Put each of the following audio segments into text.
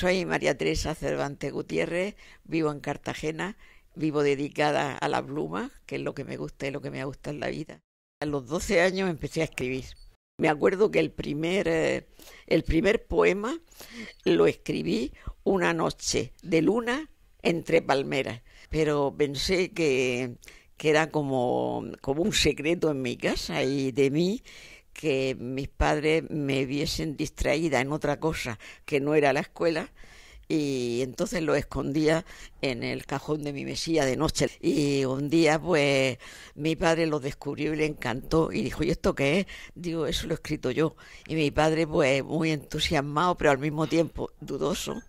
Soy María Teresa Cervantes Gutiérrez, vivo en Cartagena, vivo dedicada a la pluma, que es lo que me gusta y lo que me gusta en la vida. A los 12 años empecé a escribir. Me acuerdo que el primer, eh, el primer poema lo escribí una noche de luna entre palmeras, pero pensé que, que era como, como un secreto en mi casa y de mí que mis padres me viesen distraída en otra cosa que no era la escuela y entonces lo escondía en el cajón de mi mesilla de noche. Y un día, pues, mi padre lo descubrió y le encantó y dijo, ¿y esto qué es? Digo, eso lo he escrito yo. Y mi padre, pues, muy entusiasmado, pero al mismo tiempo dudoso,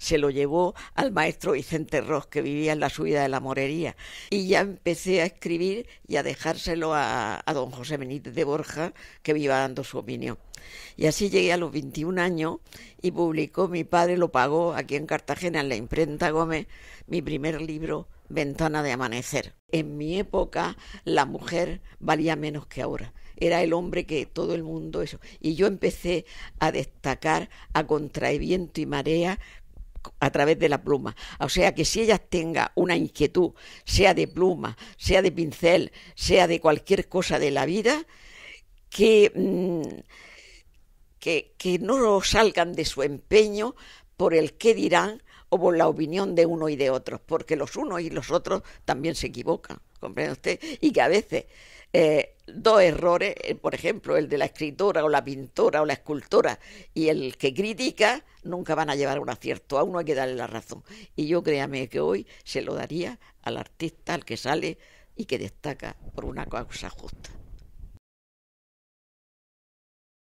se lo llevó al maestro Vicente Ross, que vivía en la subida de la Morería. Y ya empecé a escribir y a dejárselo a, don José Benítez de Borja, que me iba dando su opinión. Y así llegué a los 21 años y publicó, mi padre lo pagó aquí en Cartagena, en la imprenta Gómez, mi primer libro, Ventana de Amanecer. En mi época la mujer valía menos que ahora. Era el hombre que todo el mundo eso. Y yo empecé a destacar a viento y marea a través de la pluma. O sea que si ellas tenga una inquietud, sea de pluma, sea de pincel, sea de cualquier cosa de la vida, que, mm, que, no salgan de su empeño por el que dirán, o por la opinión de uno y de otros, porque los unos y los otros también se equivocan, comprende usted, y que a veces eh, dos errores, eh, por ejemplo, el de la escritora o la pintora o la escultora y el que critica, nunca van a llevar a un acierto, a uno hay que darle la razón. Y yo créame que hoy se lo daría al artista, al que sale y que destaca por una causa justa.